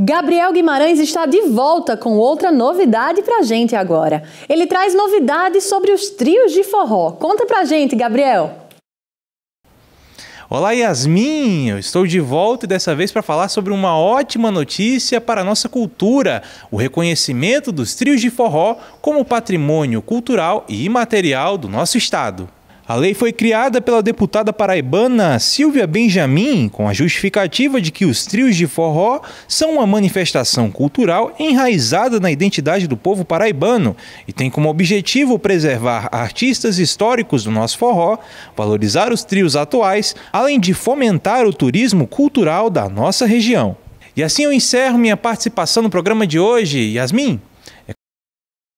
Gabriel Guimarães está de volta com outra novidade pra gente agora. Ele traz novidades sobre os trios de forró. Conta pra gente, Gabriel. Olá, Yasmin! Eu estou de volta e dessa vez para falar sobre uma ótima notícia para a nossa cultura: o reconhecimento dos trios de forró como patrimônio cultural e imaterial do nosso estado. A lei foi criada pela deputada paraibana Silvia Benjamin com a justificativa de que os trios de forró são uma manifestação cultural enraizada na identidade do povo paraibano e tem como objetivo preservar artistas históricos do nosso forró, valorizar os trios atuais, além de fomentar o turismo cultural da nossa região. E assim eu encerro minha participação no programa de hoje. Yasmin,